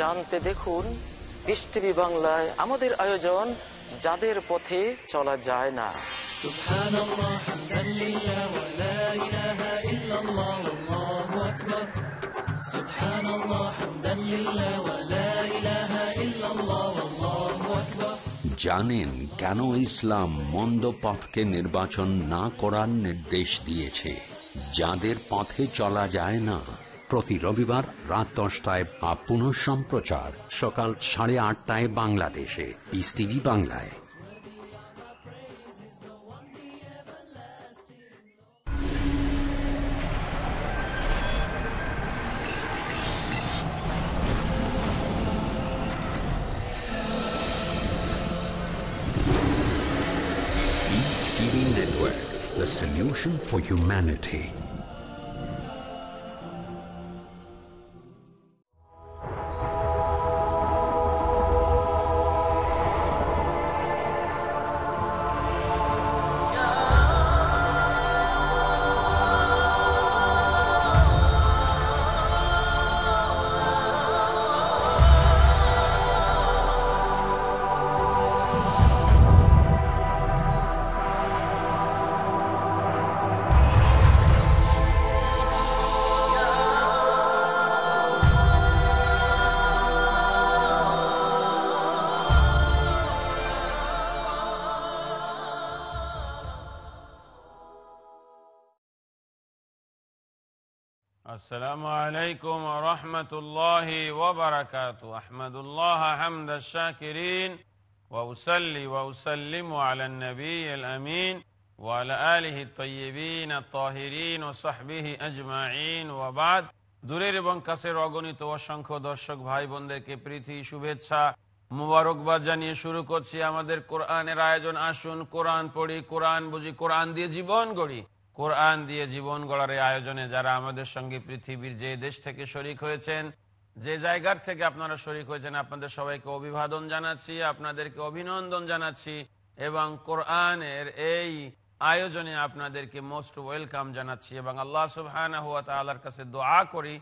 জানতে দেখুন পৃথিবী বাংলায় আমাদের আয়োজন যাদের পথে চলা যায় না জানেন কেন ইসলাম মন্দ পথকে নির্বাচন না করার নির্দেশ দিয়েছে যাদের পথে চলা যায় না প্রতি রবিবার রাত দশটায় বা পুনঃ সম্প্রচার সকাল সাড়ে আটটায় বাংলাদেশে ইস টিভি বাংলায় the solution for humanity. السلام عليكم ورحمة الله وبركاته أحمد الله حمد الشاكرين وأسلي وأسلم على النبي الأمين وعلى آله الطيبين الطاهرين وصحبه أجمعين وبعد দূরের এবং কাছের অগণিত অসংখ্য দর্শক ভাই বোনদেরকে প্রীতি শুভেচ্ছা মুবারকবাদ জানিয়ে শুরু করছি আমাদের কোরআনের আয়োজন আসুন কোরআন পড়ি কোরআন বুঝি কোরআন দিয়ে জীবন গড়ি কোরআন দিয়ে জীবন গড়ার আয়োজনে যারা আমাদের সঙ্গে পৃথিবীর যে দেশ থেকে শরিক হয়েছেন যে জায়গার থেকে আপনারা শরিক হয়েছেন আপনাদের সবাইকে অভিবাদন জানাচ্ছি আপনাদেরকে অভিনন্দন জানাচ্ছি এবং কোরআনের এই আয়োজনে আপনাদেরকে মোস্ট ওয়েলকাম জানাচ্ছি এবং আল্লাহ সুবহান কাছে দোয়া করি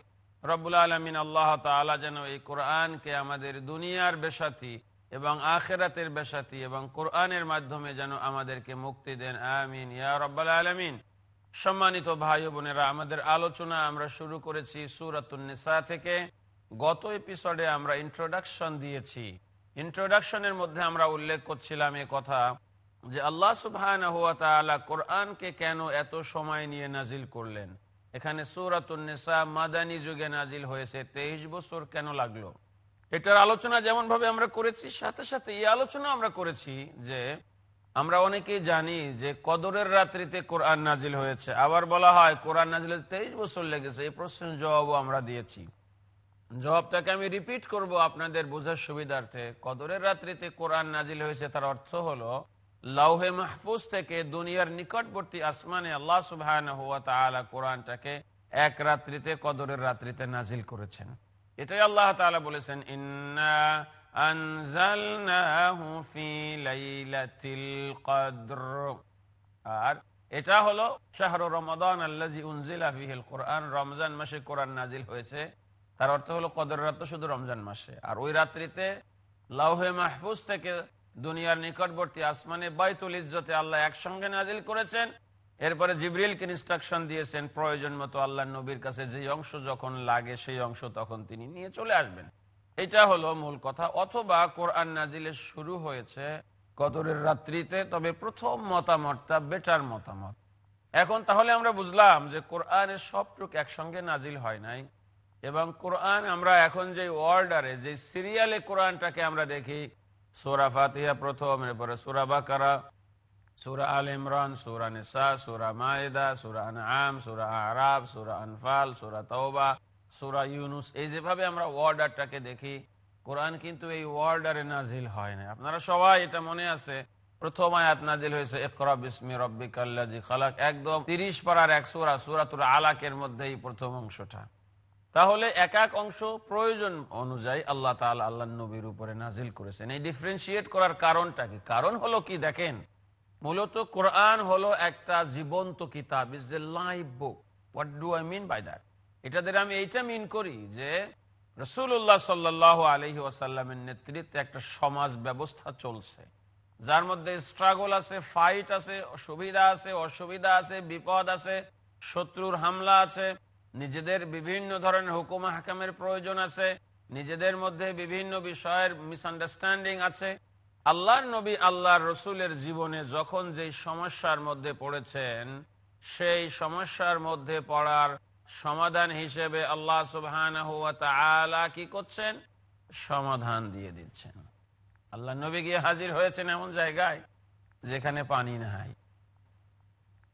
রব্বুল আলমিন আল্লাহ তালা যেন এই কোরআনকে আমাদের দুনিয়ার বেসাতি এবং আখেরাতের বেসাতি এবং কোরআনের মাধ্যমে যেন আমাদেরকে মুক্তি দেন আমিন ইয়া রব্বাল আলমিন সম্মানিত ভাই বোনেরা আমাদের আলোচনা আমরা শুরু করেছি সুরাতুন্নেসা থেকে গত এপিসোডে আমরা ইন্ট্রোডাকশন দিয়েছি ইন্ট্রোডাকশনের মধ্যে আমরা উল্লেখ করছিলাম এ কথা যে আল্লাহ সুবহান হুয়া তালা কোরআনকে কেন এত সময় নিয়ে নাজিল করলেন এখানে সুরাতুন্নেসা মাদানী যুগে নাজিল হয়েছে তেইশ বছর কেন লাগলো এটার আলোচনা যেমন ভাবে আমরা করেছি সাথে সাথে এই আলোচনা আমরা করেছি যে আমরা অনেকেই জানি যে কদরের রাত্রিতে কোরআন নাজিল হয়েছে আবার বলা হয় কোরআন নাজিল তেইশ বছর লেগেছে এই প্রশ্নের জবাবও আমরা দিয়েছি জবাবটাকে আমি রিপিট করব আপনাদের বোঝার সুবিধার্থে কদরের রাত্রিতে কোরআন নাজিল হয়েছে তার অর্থ হলো লাউহে মাহফুজ থেকে দুনিয়ার নিকটবর্তী আসমানে আল্লাহ সুবাহ কোরআনটাকে এক রাত্রিতে কদরের রাত্রিতে নাজিল করেছেন এটাই আল্লাহ তালা বলেছেন ইন্না আর এটা হলো শাহরু কোরআন রমজান মাসে কোরআন নাজিল হয়েছে তার অর্থ হলো কদর রাত শুধু রমজান মাসে আর ওই রাত্রিতে মাহফুজ থেকে দুনিয়ার নিকটবর্তী আসমানে বাইতুল ইজতে আল্লাহ একসঙ্গে নাজিল করেছেন এরপরে জিবরিলকে ইনস্ট্রাকশন দিয়েছেন প্রয়োজন মতো আল্লাহ নবীর কাছে যে অংশ যখন লাগে সেই অংশ তখন তিনি নিয়ে চলে আসবেন এটা হলো মূল কথা অথবা কোরআন নাজিলের শুরু হয়েছে কদরের রাত্রিতে তবে প্রথম মতামতটা বেটার মতামত এখন তাহলে আমরা বুঝলাম যে কোরআনের সবটুক একসঙ্গে নাজিল হয় নাই এবং কোরআন আমরা এখন যে অর্ডারে যে সিরিয়ালে কোরআনটাকে আমরা দেখি সোরা ফাতিহা প্রথম এরপরে সোরা বাকারা সুরা আল ইমরান সুরা নিসা সুরা মায়দা সুরা আন আম সুরা আরাব সুরা আনফাল সুরা তওবা সোরা ইউনুস এই যেভাবে আমরা ওয়ার্ডারটাকে দেখি কোরআন কিন্তু এই ওয়ার্ডারে নাজিল হয় না আপনারা সবাই এটা মনে আছে প্রথম আয়াত নাজিল হয়েছে একরব ইসমি রব্বিক খালাক একদম তিরিশ পাড়ার এক সোরা সুরাতুল আলাকের মধ্যে এই প্রথম অংশটা তাহলে এক এক অংশ প্রয়োজন অনুযায়ী আল্লাহ তাল আল্লাহ নবীর উপরে নাজিল করেছেন এই ডিফারেন্সিয়েট করার কারণটা কি কারণ হলো কি দেখেন মূলত কোরআন হলো একটা জীবন্ত কিতাব is a live book what do I mean by that এটা আমি এইটা মিন করি যে রসুল্লাহ সাল্লাহ আলহি আসাল্লামের নেতৃত্বে একটা সমাজ ব্যবস্থা চলছে যার মধ্যে স্ট্রাগল আছে ফাইট আছে সুবিধা আছে অসুবিধা আছে বিপদ আছে শত্রুর হামলা আছে নিজেদের বিভিন্ন ধরনের হুকুম হাকামের প্রয়োজন আছে নিজেদের মধ্যে বিভিন্ন বিষয়ের মিসআন্ডারস্ট্যান্ডিং আছে আল্লাহর নবী আল্লাহর রসুলের জীবনে যখন যেই সমস্যার মধ্যে পড়েছেন সেই সমস্যার মধ্যে পড়ার সমাধান হিসেবে আল্লাহ সুবহান কি করছেন সমাধান দিয়ে দিচ্ছেন আল্লাহ নবী গিয়ে হাজির হয়েছেন এমন জায়গায় যেখানে পানি নাই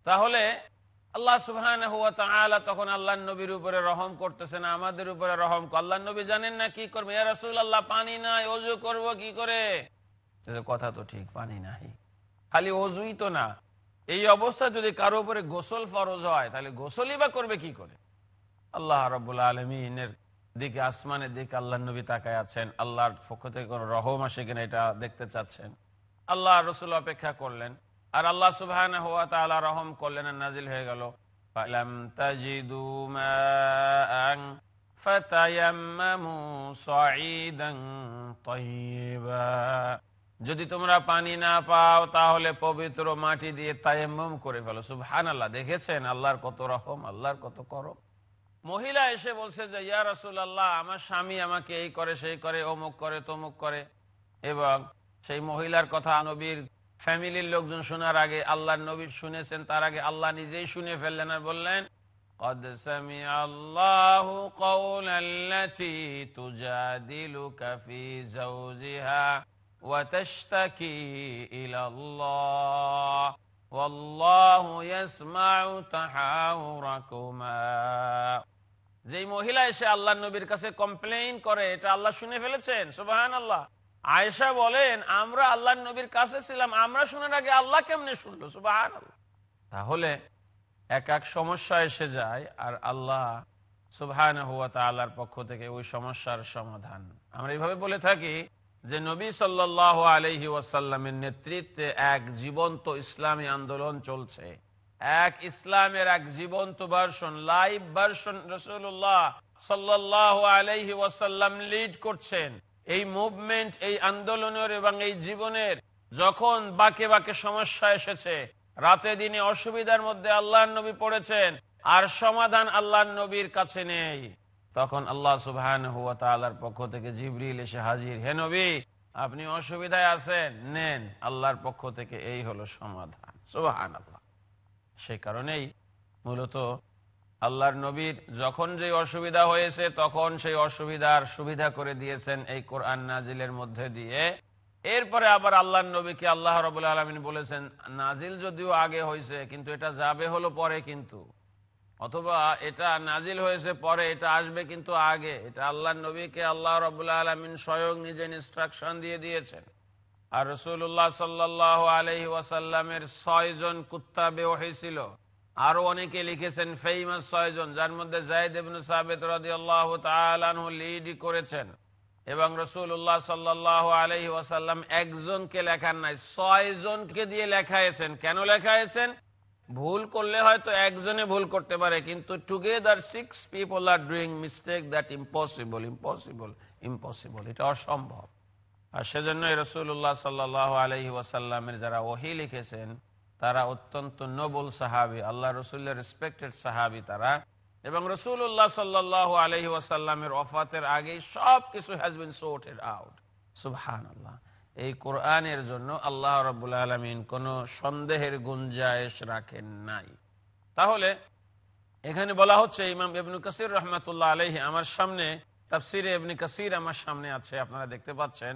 তাহলে আল্লাহ সুহান তখন আল্লাহ নবীর উপরে রহম করতেছেন আমাদের উপরে রহম আল্লাহ নবী জানেন না কি করবো ইয়া রসুল আল্লাহ পানি নাই অজু করব কি করে কথা তো ঠিক পানি নাই খালি অজুই তো না এই অবস্থা যদি কারো উপরে গোসল ফরজ হয় তাহলে গোসলই বা করবে কি করে আল্লাহ রবুল আলমিনের দিকে আসমানের দিকে আল্লাহ নবী তাকায় আছেন আল্লাহর পক্ষ থেকে কোনো রহম আসে কিনা এটা দেখতে চাচ্ছেন আল্লাহ রসুল অপেক্ষা করলেন আর আল্লাহ সুবাহ হওয়া তা আল্লাহ রহম করলেন আর নাজিল হয়ে গেল যদি তোমরা পানি না পাও তাহলে পবিত্র মাটি দিয়ে তায়াম্মম করে ফেলো সুবহান আল্লাহ দেখেছেন আল্লাহর কত রহম আল্লাহর কত করম মহিলা এসে বলছে যে ইয়া আল্লাহ আমার স্বামী আমাকে এই করে সেই করে অমুক করে তমুক করে এবং সেই মহিলার কথা নবীর ফ্যামিলির লোকজন শোনার আগে আল্লাহ নবীর শুনেছেন তার আগে আল্লাহ নিজেই শুনে ফেললেন আর বললেন আল্লাহ যে মহিলা এসে আল্লাহ নবীর কাছে কমপ্লেন করে এটা আল্লাহ শুনে ফেলেছেন সুবাহান আল্লাহ আয়েশা বলেন আমরা আল্লাহ নবীর কাছে ছিলাম আমরা শোনার আগে আল্লাহ কেমনি শুনলো সুবাহান আল্লাহ তাহলে এক এক সমস্যা এসে যায় আর আল্লাহ সুবহান হুয়া পক্ষ থেকে ওই সমস্যার সমাধান আমরা এইভাবে বলে থাকি যে নবী সাল্লাহ আলহি ওয়াসাল্লামের নেতৃত্বে এক জীবন্ত ইসলামী আন্দোলন চলছে এক ইসলামের এক জীবন্ত ভার্সন লাইভ ভার্সন রসুল্লাহ সাল্লাহ আলহি ওয়াসাল্লাম লিড করছেন এই মুভমেন্ট এই আন্দোলনের এবং এই জীবনের যখন বাকে বাকে সমস্যা এসেছে রাতে দিনে অসুবিধার মধ্যে আল্লাহ নবী পড়েছেন আর সমাধান আল্লাহ নবীর কাছে নেই তখন আল্লাহ সুবহান হুয়া তালার পক্ষ থেকে জিবরিল এসে হাজির হে নবী আপনি অসুবিধায় আছেন নেন আল্লাহর পক্ষ থেকে এই হলো সমাধান সুবাহ সেই কারণেই মূলত আল্লাহর নবীর যখন যে অসুবিধা হয়েছে তখন সেই অসুবিধার সুবিধা করে দিয়েছেন এই কোরআন নাজিলের মধ্যে দিয়ে এরপরে আবার আল্লাহর নবীকে আল্লাহ রবুল্লা আলমিন বলেছেন নাজিল যদিও আগে হয়েছে কিন্তু এটা যাবে হলো পরে কিন্তু অথবা এটা নাজিল হয়েছে পরে এটা আসবে কিন্তু আগে এটা আল্লাহ নবীকে আল্লাহ রবুল্লা আলমিন স্বয়ং নিজের ইনস্ট্রাকশন দিয়ে দিয়েছেন আর রসুল্লাহ সাল্লাহ আলহি ওয়াসাল্লামের ছয়জন কুত্তা বেওহি ছিল আরো অনেকে লিখেছেন ফেইমাস ছয়জন যার মধ্যে জাহিদ ইবনু সাবেদ রদিয়াল্লাহ তালু লিডি করেছেন এবং রসুল্লাহ সাল্লাহ আলহি ওয়াসাল্লাম একজনকে লেখার নাই ছয়জনকে দিয়ে হয়েছেন কেন হয়েছেন ভুল করলে হয়তো একজনে ভুল করতে পারে কিন্তু together six people are doing mistake that impossible impossible impossible এটা অসম্ভব আর সেজন্যই রসুল্লাহ সাল্লাহ আলহি ওয়াসাল্লামের যারা ওহি লিখেছেন তারা অত্যন্ত নবুল সাহাবি আল্লাহ রসুল্লের রেসপেক্টেড সাহাবি তারা এবং রসুল্লাহ সাল্লাহ আলহি ওয়াসাল্লামের অফাতের আগেই সব কিছু হ্যাজ বিন সোটেড আউট সুবহান আল্লাহ এই কোরআনের জন্য আল্লাহ রবুল্লা আলমিন কোনো সন্দেহের গুঞ্জায়শ রাখেন নাই তাহলে এখানে বলা হচ্ছে ইমাম এবনু কাসির রহমতুল্লাহ আলহি আমার সামনে তাফসির এবনি কাসির আমার সামনে আছে আপনারা দেখতে পাচ্ছেন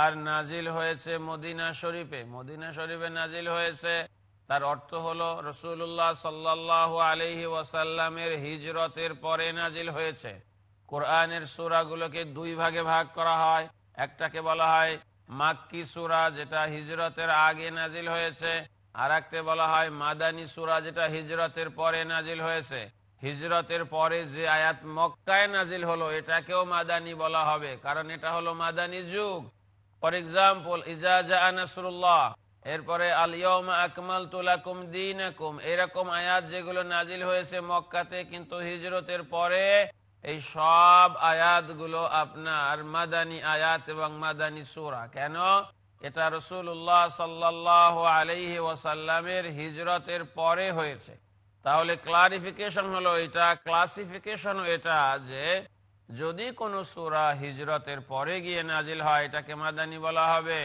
আর নাজিল হয়েছে মদিনা শরীফে মদিনা শরীফে নাজিল হয়েছে তার অর্থ হলো রসুল্লাহ সাল্লাহ আলহি ওয়াসাল্লামের হিজরতের পরে নাজিল হয়েছে কোরআনের সুরাগুলোকে দুই ভাগে ভাগ করা হয় একটাকে বলা হয় মাক্কি সুরা যেটা হিজরতের আগে নাজিল হয়েছে আর একটা বলা হয় মাদানী সুরা যেটা হিজরতের পরে নাজিল হয়েছে হিজরতের পরে যে আয়াত মক্কায় নাজিল হলো এটাকেও মাদানী বলা হবে কারণ এটা হলো মাদানী যুগ ফর এক্সাম্পল ইজাজা এরপরে এরকম আয়াত যেগুলো নাজিল হয়েছে মক্কাতে কিন্তু হিজরতের পরে এই সব আয়াতগুলো আপনার মাদানি আয়াত এবং মাদানি সুরা কেন এটা রসুল্লাহ সাল্লাহ আলহি ওয়াসাল্লামের হিজরতের পরে হয়েছে তাহলে ক্লারিফিকেশন হলো এটা ক্লাসিফিকেশন এটা যে যদি কোন সুরা হিজরতের পরে গিয়ে নাজিল হয় এটাকে মাদানি বলা হবে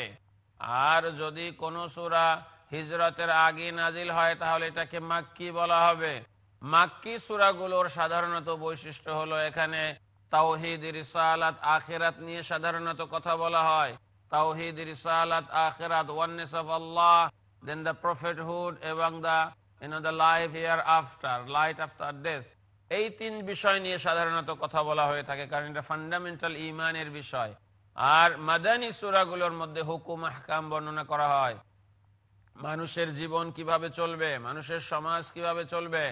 আর যদি কোন সুরা হিজরতের আগে নাজিল হয় তাহলে এটাকে মাক্কি বলা হবে মাক্কি সুরাগুলোর সাধারণত বৈশিষ্ট্য হলো এখানে তাওহিদ রিসালাত আখেরাত নিয়ে সাধারণত কথা বলা হয় তাওহিদ রিসালাত আখেরাত ওয়ানেস of Allah then the prophethood এবং the in the life year after light after death এই তিন বিষয় নিয়ে সাধারণত কথা বলা হয়ে থাকে কারণ এটা ফান্ডামেন্টাল ইমানের বিষয় আর মাদানি সুরাগুলোর মধ্যে হুকুম আহকাম বর্ণনা করা হয় মানুষের জীবন কিভাবে চলবে মানুষের সমাজ কিভাবে চলবে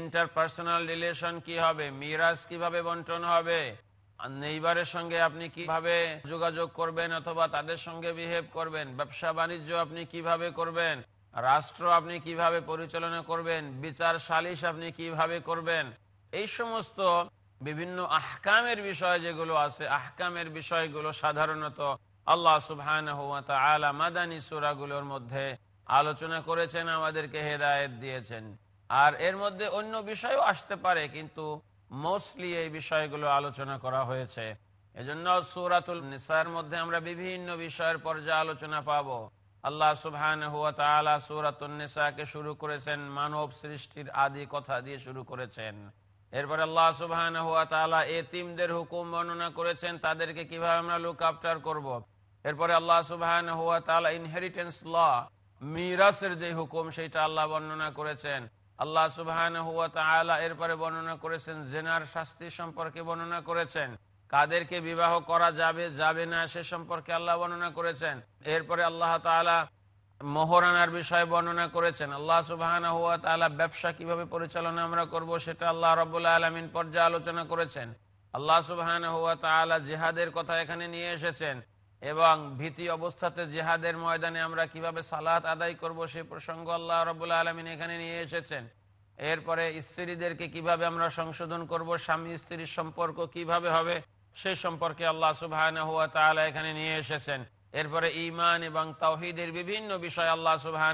ইন্টারপার্সোনাল রিলেশন কি হবে মিরাজ কিভাবে বন্টন হবে নেইবারের সঙ্গে আপনি কিভাবে যোগাযোগ করবেন অথবা তাদের সঙ্গে বিহেভ করবেন ব্যবসা বাণিজ্য আপনি কিভাবে করবেন রাষ্ট্র আপনি কিভাবে পরিচালনা করবেন বিচার সালিশ আপনি কিভাবে করবেন এই সমস্ত বিভিন্ন আহকামের বিষয় যেগুলো আছে আহকামের বিষয়গুলো সাধারণত আল্লাহ সুবহান মাদানী সুরাগুলোর মধ্যে আলোচনা করেছেন আমাদেরকে হেদায়ত দিয়েছেন আর এর মধ্যে অন্য বিষয়ও আসতে পারে কিন্তু মোস্টলি এই বিষয়গুলো আলোচনা করা হয়েছে এজন্য সুরাতুল নিসার মধ্যে আমরা বিভিন্ন বিষয়ের পর্যায়ে আলোচনা পাব আল্লাহ সুবহান হুয়া তালা সুরাতুল নিসাকে শুরু করেছেন মানব সৃষ্টির আদি কথা দিয়ে শুরু করেছেন এরপরে আল্লাহ সুবাহান হুয়া তালা এতিমদের হুকুম বর্ণনা করেছেন তাদেরকে কিভাবে আমরা লুক আপটার করবো এরপরে আল্লাহ সুবাহান হুয়া তালা ইনহেরিটেন্স ল মিরাসের যে হুকুম সেটা আল্লাহ বর্ণনা করেছেন আল্লাহ সুবাহান হুয়া তালা এরপরে বর্ণনা করেছেন জেনার শাস্তি সম্পর্কে বর্ণনা করেছেন কাদেরকে বিবাহ করা যাবে যাবে না সে সম্পর্কে আল্লাহ বর্ণনা করেছেন এরপরে আল্লাহ তালা মোহরানার বিষয়ে বর্ণনা করেছেন আল্লাহ সুবাহ ব্যবসা কিভাবে পরিচালনা আমরা করব সেটা আল্লাহ রবুল্লা আলমিন পর্যায়ে আলোচনা করেছেন আল্লাহ সুবাহ জেহাদের কথা এখানে নিয়ে এসেছেন এবং ভীতি অবস্থাতে জেহাদের ময়দানে আমরা কিভাবে সালাত আদায় করব সে প্রসঙ্গ আল্লাহ রবুল্লা আলমিন এখানে নিয়ে এসেছেন এরপরে স্ত্রীদেরকে কিভাবে আমরা সংশোধন করব স্বামী স্ত্রীর সম্পর্ক কিভাবে হবে সে সম্পর্কে আল্লাহ সুবাহ এখানে নিয়ে এসেছেন এরপরে ইমান এবং তাহিদের বিভিন্ন বিষয় আল্লাহ সুবাহ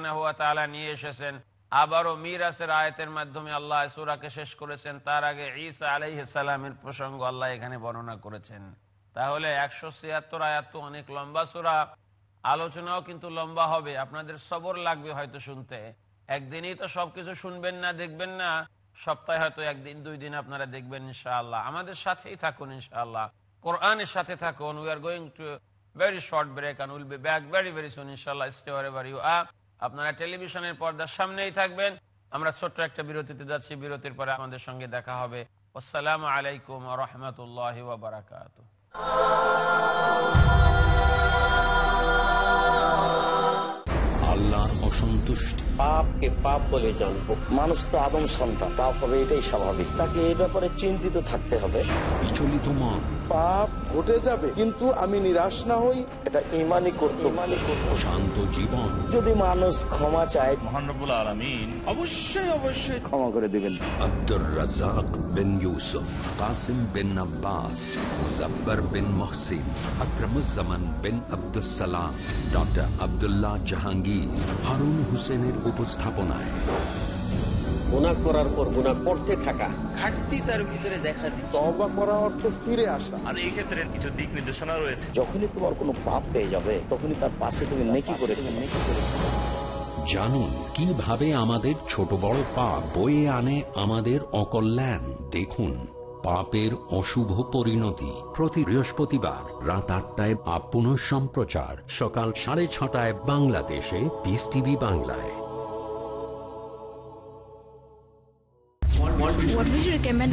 নিয়ে এসেছেন আবারও মিরাসের আয়তের মাধ্যমে আল্লাহ সুরাকে শেষ করেছেন তার আগে ঈসা আলাইসালামের প্রসঙ্গ আল্লাহ এখানে বর্ণনা করেছেন তাহলে একশো ছিয়াত্তর আয়াত অনেক লম্বা সুরা আলোচনাও কিন্তু লম্বা হবে আপনাদের সবর লাগবে হয়তো শুনতে একদিনই তো সবকিছু শুনবেন না দেখবেন না সপ্তাহে হয়তো একদিন দুই দিন আপনারা দেখবেন ইনশাআল্লাহ আমাদের সাথেই থাকুন ইনশাআল্লাহ কোরআনের সাথে থাকুন we are going to very short break and we'll back back very very soon inshallah stay wherever you are আপনারা টেলিভিশনের পর্দার সামনেই থাকবেন আমরা ছোট্ট একটা বিরতিতে যাচ্ছি বিরতির পরে আমাদের সঙ্গে দেখা হবে আসসালামু আলাইকুম ওয়া বারাকাতু আল্লাহ পাপকে পাপ বলে মানুষ তো আদম সন্তান পাপ হবে এটাই স্বাভাবিক তাকে এই ব্যাপারে চিন্তিত থাকতে হবে বিচলিত মন পাপ ঘটে যাবে কিন্তু আমি নিরাশ না হই এটা ইমানই করতে শান্ত জীবন যদি মানুষ ক্ষমা চায় মহানবুল অবশ্যই অবশ্যই ক্ষমা করে দেবেন আব্দুর রাজাক বিন ইউসুফ কাসিম বিন আব্বাস মুজফার বিন আকরামুজ্জামান বিন আব্দুল সালাম ডক্টর জাহাঙ্গীর হারুন হুসেনের উপস্থাপনায় কিছু যখনই তোমার কোনো পাপ পেয়ে যাবে তখনই তার পাশে তুমি করে জানুন কিভাবে আমাদের ছোট বড় পাপ বয়ে আনে আমাদের অকল্যাণ দেখুন পাপের অশুভ পরিণতি প্রতি বৃহস্পতিবার রাত আটটায় বা পুনঃ সম্প্রচার সকাল সাড়ে ছটায় বাংলাদেশে পিস টিভি বাংলায় What would you recommend?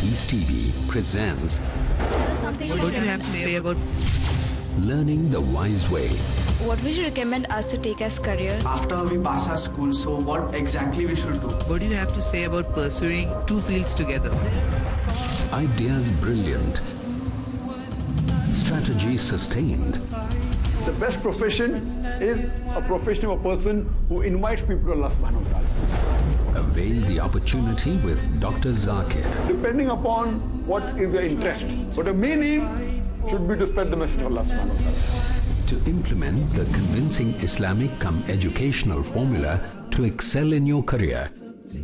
Peace TV presents What do you have to say about Learning the Wise Way What would you recommend us to take as career? After we pass our school, so what exactly we should do? What do you have to say about pursuing two fields together? Ideas brilliant. Strategy sustained. The best profession is a professional person who invites people to Allah subhanahu wa ta'ala. Avail the opportunity with Dr. Zakir. Depending upon what is your interest. But the main aim should be to spread the message of Allah subhanahu wa ta'ala. To implement the convincing Islamic come educational formula to excel in your career.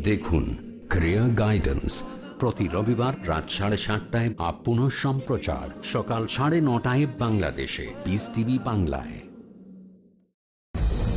Dekhun, Career Guidance প্রতি রবিবার রাত সাড়ে সাতটায় up পুনঃ সম্প্রচার সকাল সাড়ে নটায় বাংলাদেশে বিস টিভি বাংলায়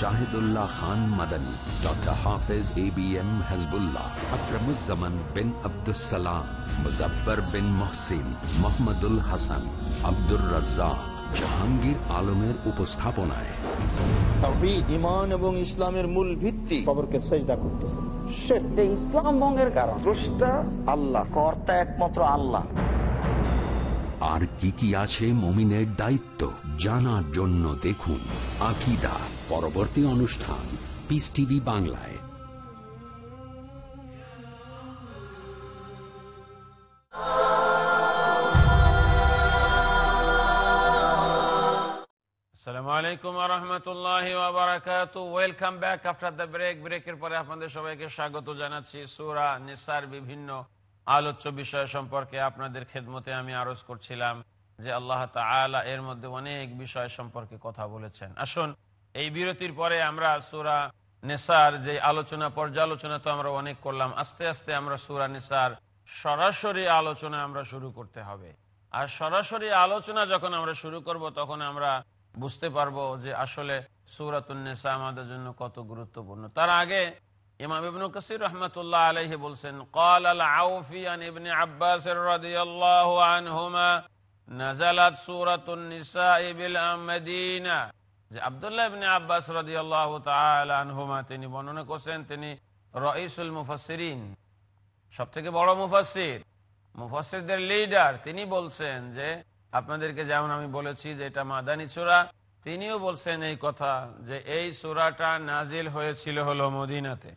শাহিদুল্লাহ খান Madani doctor Hafez A B M Hazbullah Akramuzzaman bin Abdussalam Muzaffar bin Mohsin Mohammadul Hasan Abdur Razzak Jahangir আলমের উপস্থাপনায় এবং ইসলামের মূল ভিত্তি খবরকে সেজদা করতেছে সেটা আল্লাহ আর কি কি আছে মমিনের দায়িত্ব জানার জন্য দেখুন আকিদা পরবর্তী অনুষ্ঠান পিস টিভি বাংলায় সবাইকে স্বাগত জানাচ্ছি সুরা বিভিন্ন আলোচ্য বিষয় সম্পর্কে আপনাদের খেদমতে আমি করছিলাম যে আল্লাহ এর মধ্যে অনেক বিষয় সম্পর্কে কথা বলেছেন আসুন এই বিরতির পরে আমরা সুরা নেশার যে আলোচনা পর্যালোচনা তো আমরা অনেক করলাম আস্তে আস্তে আমরা সুরা নেশার সরাসরি আলোচনা আমরা শুরু করতে হবে আর সরাসরি আলোচনা যখন আমরা শুরু করব তখন আমরা বুঝতে পারবো যে আসলে সুরাতুন্নেসা আমাদের জন্য কত গুরুত্বপূর্ণ তার আগে ইমাম ইবনু কাসির রহমতুল্লাহ আলহি বলছেন قال العوفي عن ابن عباس رضي الله عنهما যে আবদুল্লাহ ইবনে আব্বাস রদিয়াল্লাহ তালহুমা তিনি বর্ণনা করছেন তিনি রইসুল মুফাসিরিন সব থেকে বড় মুফাসির মুফাসিরদের লিডার তিনি বলছেন যে আপনাদেরকে যেমন আমি বলেছি যে এটা মাদানী চূড়া তিনিও বলছেন এই কথা যে এই সুরাটা নাজিল হয়েছিল হলো মদিনাতে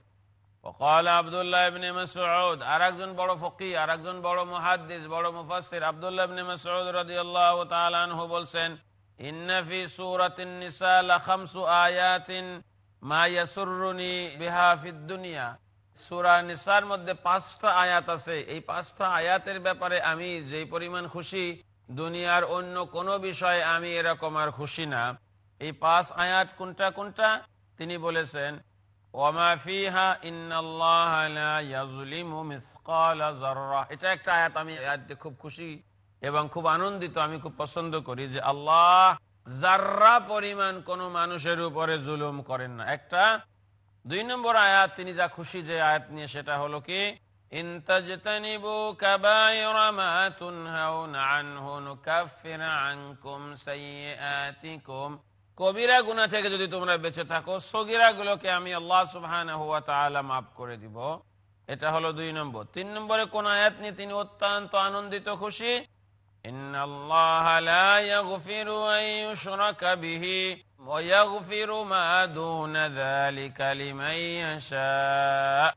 وقال عبد الله بن مسعود আরেকজন বড় ফকি আরেকজন বড় মুহাদ্দিস বড় মুফাসসির আব্দুল্লাহ ইবনে মাসউদ রাদিয়াল্লাহু তাআলা আনহু বলেন ইন্নাফি সুরাতিন নিসা লাখামসু আয়াতিন মা ইয়াসুররুনি বিহা ফিদ দুনিয়া সুরা নিসার মধ্যে পাঁচটা আয়াত আছে এই পাঁচটা আয়াতের ব্যাপারে আমি যেই পরিমাণ খুশি দুনিয়ার অন্য কোনো বিষয়ে আমি এরকম আর খুশি না এই পাঁচ আয়াত কোনটা কোনটা তিনি বলেছেন এটা একটা আয়াত আমি খুব খুশি এবং খুব আনন্দিত আমি খুব পছন্দ করি যে আল্লাহ যার্রা পরিমাণ কোনো মানুষের উপরে জুলুম করেন না একটা দুই নম্বর আয়াত তিনি যা খুশি যে আয়াত নিয়ে সেটা হলো কি কবিরা গুনা থেকে যদি তোমরা বেঁচে থাকো সগিরা গুলোকে আমি আল্লাহ সুবহান মাফ করে দিব এটা হলো দুই নম্বর তিন নম্বরে কোন আয়াত নিয়ে তিনি অত্যন্ত আনন্দিত খুশি إن الله لا يغفر أن يشرك به ويغفر ما دون ذلك لمن يشاء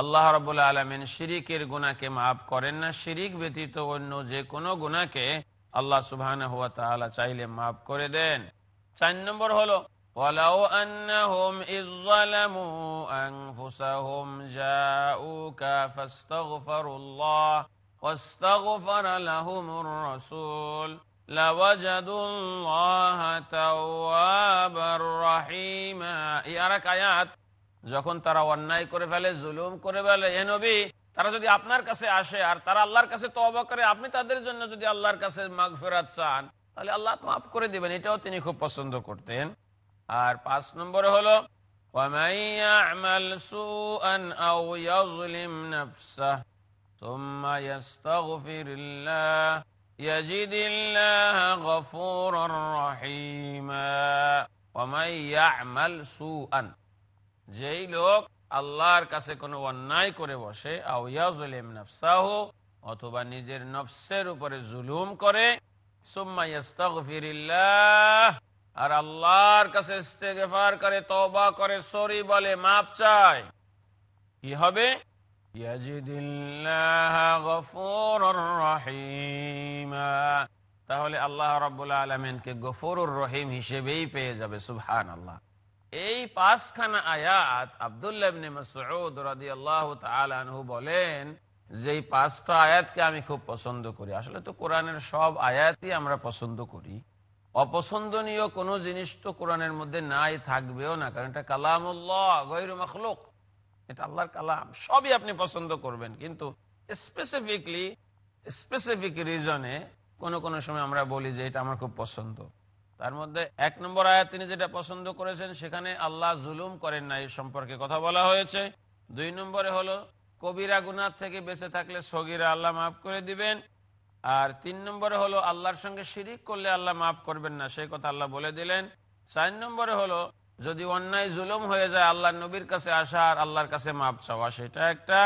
আল্লাহ রবুল العالمين শিরিকের গুণাকে মাফ করেন না শিরিক ব্যতীত অন্য যে কোনো গুণাকে আল্লাহ সুবহান হুয়া তাআলা চাইলে মাফ করে দেন চার নম্বর হলো ولو أنهم إذ ظلموا أنفسهم جاءوك فاستغفروا الله واستغفر لهم الرسول لوجدوا الله توابا رحيما এই আরেক যখন তারা অন্যায় করে ফেলে জুলুম করে ফেলে এ নবী তারা যদি আপনার কাছে আসে আর তারা আল্লাহর কাছে তওবা করে আপনি তাদের জন্য যদি আল্লাহর কাছে মাগ ফেরাত চান তাহলে আল্লাহ তো মাফ করে দিবেন এটাও তিনি খুব পছন্দ করতেন আর পাঁচ নম্বরে হলো وَمَنْ আমাল সুআন আও ইয়াজলিম نَفْسَهُ ثم يستغفر الله يجد الله غفورا رحيما ومن يعمل سوءا যেই লোক আল্লাহর কাছে কোনো অন্যায় করে বসে আউয়াজুলিম নফসাহ অথবা নিজের নফসের উপরে জুলুম করে আর আল্লাহর কাছে ইস্তেগেফার করে তবা করে সরি বলে মাপ চায় কি হবে তাহলে আল্লাহ রব্বুল কে গফরুর রহিম হিসেবেই পেয়ে যাবে সুবহান আল্লাহ এই পাঁচখানা আয়াত আবদুল্লাবনে আল্লাহ বলেন যে এই পাঁচটা আয়াতকে আমি খুব পছন্দ করি আসলে তো কোরআনের সব আয়াতই আমরা পছন্দ করি অপছন্দনীয় কোনো জিনিস তো কোরআনের মধ্যে নাই থাকবেও না কারণ এটা কালামুল্লাহ গৈর মখলুক এটা আল্লাহর কালাম সবই আপনি পছন্দ করবেন কিন্তু স্পেসিফিকলি স্পেসিফিক রিজনে কোনো কোনো সময় আমরা বলি যে এটা আমার খুব পছন্দ তার মধ্যে এক নম্বর আয়াত তিনি যেটা পছন্দ করেছেন সেখানে আল্লাহ জুলুম করেন না এই সম্পর্কে কথা বলা হয়েছে দুই নম্বরে হলো কবিরা গুনার থেকে বেঁচে থাকলে সগিরা আল্লাহ মাফ করে দিবেন আর তিন নম্বরে হলো আল্লাহর সঙ্গে শিরিক করলে আল্লাহ মাফ করবেন না সেই কথা আল্লাহ বলে দিলেন চার নম্বরে হলো যদি অন্যায় জুলুম হয়ে যায় আল্লাহ নবীর কাছে আসা আর আল্লাহর কাছে মাপ চাওয়া সেটা একটা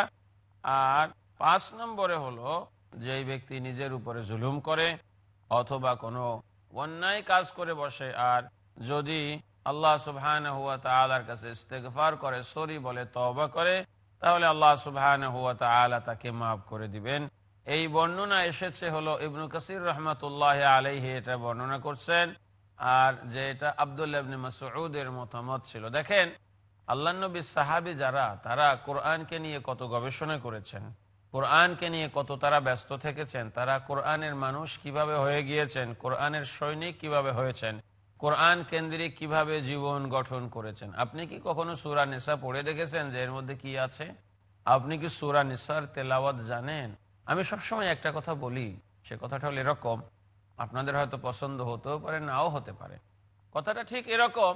আর পাঁচ নম্বরে হলো যে ব্যক্তি নিজের উপরে জুলুম করে অথবা কোনো অন্যায় কাজ করে বসে আর যদি আল্লাহ সুবহান হুয়া আল্লাহর কাছে ইস্তেকফার করে সরি বলে তবা করে তাহলে আল্লাহ সুবহান হুয়া তালা তাকে মাফ করে দিবেন এই বর্ণনা এসেছে হলো ইবনু কাসির রহমতুল্লাহ আলহি এটা বর্ণনা করছেন আর যে এটা আবদুল্লাবনী মাসুদের মতামত ছিল দেখেন আল্লাহ নবী সাহাবি যারা তারা কোরআনকে নিয়ে কত গবেষণা করেছেন কোরআনকে নিয়ে কত তারা ব্যস্ত থেকেছেন তারা কোরআনের মানুষ কিভাবে হয়ে গিয়েছেন কোরআনের সৈনিক কিভাবে হয়েছেন কোরআন কেন্দ্রিক কিভাবে জীবন গঠন করেছেন আপনি কি কখনো সুরা নেশা পড়ে দেখেছেন যে এর মধ্যে কি আছে আপনি কি সুরা নেশার তেলাওয়াত জানেন আমি সবসময় একটা কথা বলি সে কথাটা হলো এরকম আপনাদের হয়তো পছন্দ হতেও পারে নাও হতে পারে কথাটা ঠিক এরকম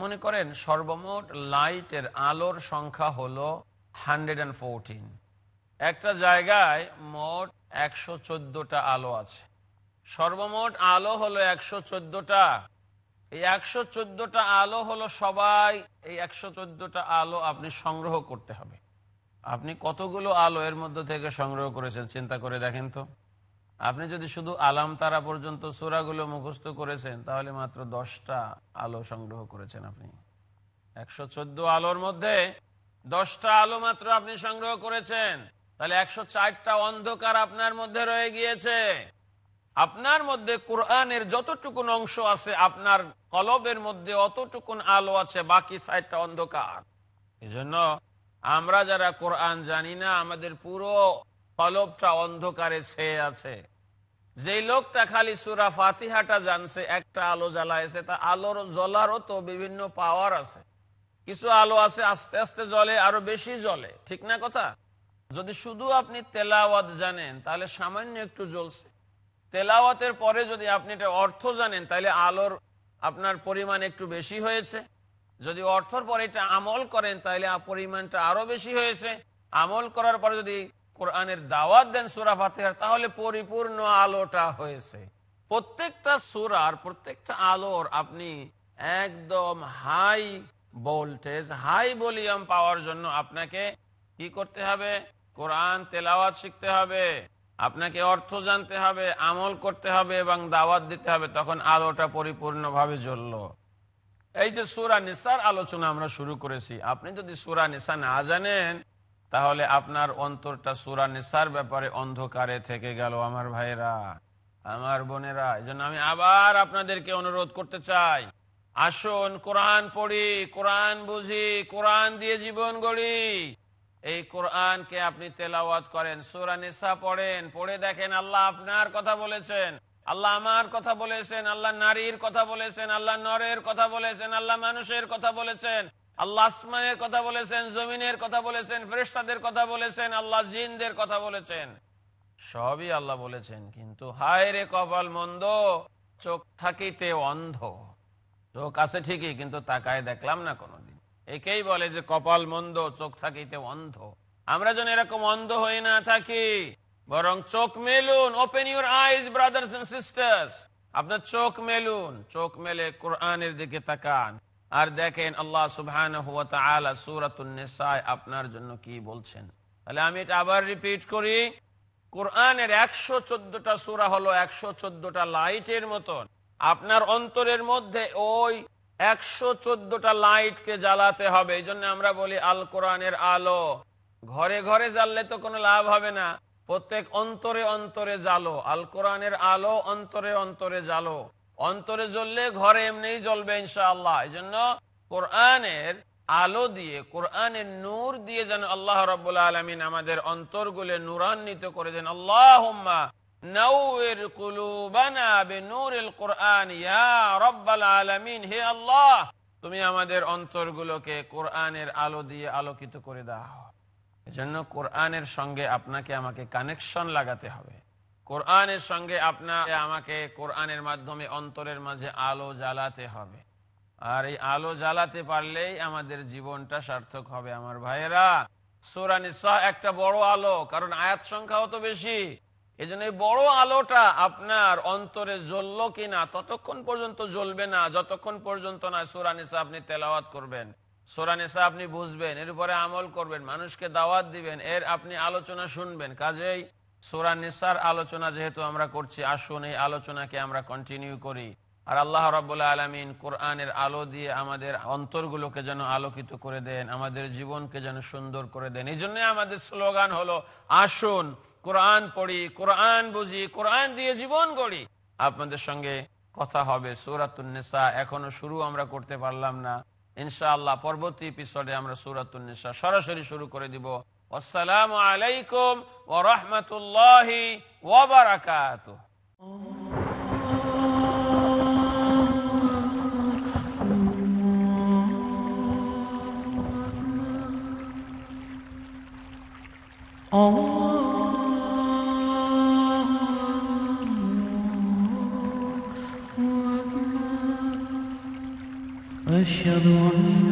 মনে করেন সর্বমোট লাইটের আলোর সংখ্যা হলো হান্ড্রেড একটা জায়গায় মোট একশো চোদ্দোটা আলো আছে সর্বমোট আলো হলো একশো চোদ্দোটা এই একশো চোদ্দোটা আলো হলো সবাই এই একশো চোদ্দোটা আলো আপনি সংগ্রহ করতে হবে আপনি কতগুলো আলো এর মধ্যে থেকে সংগ্রহ করেছেন চিন্তা করে দেখেন তো আপনি যদি শুধু আলাম তারা পর্যন্ত সোরাগুলো মুখস্থ করেছেন তাহলে মাত্র দশটা আলো সংগ্রহ করেছেন আপনি একশো আলোর মধ্যে দশটা আলো মাত্র আপনি সংগ্রহ করেছেন তাহলে একশো চারটা অন্ধকার আপনার মধ্যে রয়ে গিয়েছে আপনার মধ্যে কোরআনের যতটুকুন অংশ আছে আপনার কলবের মধ্যে অতটুকুন আলো আছে বাকি সাইডটা অন্ধকার এজন্য আমরা যারা কোরআন জানি না আমাদের পুরো কলবটা অন্ধকারে ছেয়ে আছে যে লোকটা খালি সুরা ফাতিহাটা জানছে একটা আলো জ্বালাইছে তা আলোর জ্বলারও তো বিভিন্ন পাওয়ার আছে কিছু আলো আছে আস্তে আস্তে জলে আরো বেশি জলে ঠিক না কথা যদি শুধু আপনি তেলাওয়াত জানেন তাহলে সামান্য একটু জ্বলছে তেলাওয়াতের পরে যদি আপনি এটা অর্থ জানেন তাহলে আলোর আপনার পরিমাণ একটু বেশি হয়েছে যদি অর্থর পরে এটা আমল করেন তাহলে পরিমাণটা আরো বেশি হয়েছে আমল করার পরে যদি কোরআনের দাওয়াত দেন সুরা ফাতেহার তাহলে পরিপূর্ণ আলোটা হয়েছে প্রত্যেকটা সুরার প্রত্যেকটা আলোর আপনি একদম high voltage high volume power জন্য আপনাকে কি করতে হবে কোরআন তেলাওয়াত শিখতে হবে আপনাকে অর্থ জানতে হবে আমল করতে হবে এবং দাওয়াত দিতে হবে তখন আলোটা পরিপূর্ণভাবে জ্বলল এই যে সুরা নিসার আলোচনা আমরা শুরু করেছি আপনি যদি সুরা নিসা না জানেন তাহলে আপনার অন্তরটা সুরা নেশার ব্যাপারে অন্ধকারে থেকে গেল আমার ভাইরা আমার বোনেরা এই আমি আবার আপনাদেরকে অনুরোধ করতে চাই আসুন কোরআন পড়ি কোরআন বুঝি কোরআন দিয়ে জীবন গড়ি এই কোরআনকে আপনি তেলাওয়াত করেন সুরা নিসা পড়েন পড়ে দেখেন আল্লাহ আপনার কথা বলেছেন আল্লাহ আমার কথা বলেছেন আল্লাহ নারীর কথা বলেছেন আল্লাহ নরের কথা বলেছেন আল্লাহ মানুষের কথা বলেছেন আল্লাহ আসমানের কথা বলেছেন জমিনের কথা বলেছেন ফেরেস্তাদের কথা বলেছেন আল্লাহ জিনদের কথা বলেছেন সবই আল্লাহ বলেছেন কিন্তু হায় রে কপাল মন্দ চোখ থাকিতে অন্ধ চোখ আছে ঠিকই কিন্তু তাকায় দেখলাম না কোনোদিন একেই বলে যে কপাল মন্দ চোখ থাকিতে অন্ধ আমরা যেন এরকম অন্ধ হয়ে না থাকি বরং চোখ মেলুন open your eyes brothers and sisters আপনার চোখ মেলুন চোখ মেলে কোরআনের দিকে তাকান আর দেখেন আল্লাহ সুবহান আপনার জন্য কি বলছেন তাহলে আমি এটা আবার রিপিট করি কোরআনের একশো চোদ্দটা সুরা হলো একশো চোদ্দটা লাইটের মতন আপনার অন্তরের মধ্যে ওই একশো চোদ্দটা লাইটকে জ্বালাতে হবে এই জন্য আমরা বলি আল কোরআনের আলো ঘরে ঘরে জ্বাললে তো কোনো লাভ হবে না প্রত্যেক অন্তরে অন্তরে জ্বালো আল কোরআনের আলো অন্তরে অন্তরে জ্বালো অন্তরে জ্বললে ঘরে এমনি জ্বলবে ইনশাআল্লাহ এই জন্য কোরআনের আলো দিয়ে কোরআনের নূর দিয়ে যেন আল্লাহ রবাহ আলমিন আমাদের অন্তর গুলে নূরান্বিত করে দেন আল্লাহ আলোকিত করে দাও এজন্য কোরআনের সঙ্গে আপনাকে আমাকে কানেকশন লাগাতে হবে কোরআনের সঙ্গে আপনার আমাকে কোরআনের মাধ্যমে অন্তরের মাঝে আলো জ্বালাতে হবে আর এই আলো জ্বালাতে পারলেই আমাদের জীবনটা সার্থক হবে আমার ভাইয়েরা সোরানিসা একটা বড় আলো কারণ আয়াত সংখ্যাও তো বেশি এজন্য এই বড় আলোটা আপনার অন্তরে জ্বলল কিনা ততক্ষণ পর্যন্ত জ্বলবে না যতক্ষণ পর্যন্ত না সোরানিসা আপনি তেলাওয়াত করবেন সোরানিসা আপনি বুঝবেন এরপরে আমল করবেন মানুষকে দাওয়াত দিবেন এর আপনি আলোচনা শুনবেন কাজেই সুরা নিসার আলোচনা যেহেতু আমরা করছি আসুন এই আলোচনাকে আমরা কন্টিনিউ করি আর আল্লাহ রবাহ আলমিন কোরআনের আলো দিয়ে আমাদের অন্তরগুলোকে যেন আলোকিত করে দেন আমাদের জীবনকে যেন সুন্দর করে দেন এই জন্য আমাদের স্লোগান হলো আসুন কোরআন পড়ি কোরআন বুঝি কোরআন দিয়ে জীবন গড়ি আপনাদের সঙ্গে কথা হবে সৌরাতুন্নেসা এখনো শুরু আমরা করতে পারলাম না ইনশাআল্লাহ পরবর্তী এপিসোডে আমরা সৌরাতুন্নেসা সরাসরি শুরু করে দিব والسلام عليكم ورحمة الله وبركاته Allah أشهد أن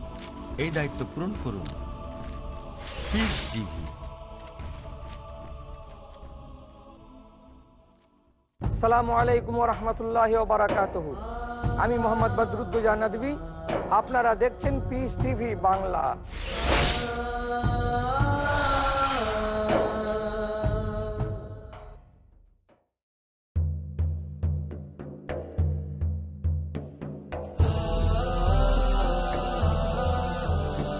এই দায়িত্ব পূরণ করুন পিস টিভি সালামু আলাইকুম রহমতুল্লাহ বারাকাত আমি মোহাম্মদ বদরুদ্দুজা নদী আপনারা দেখছেন পিস টিভি বাংলা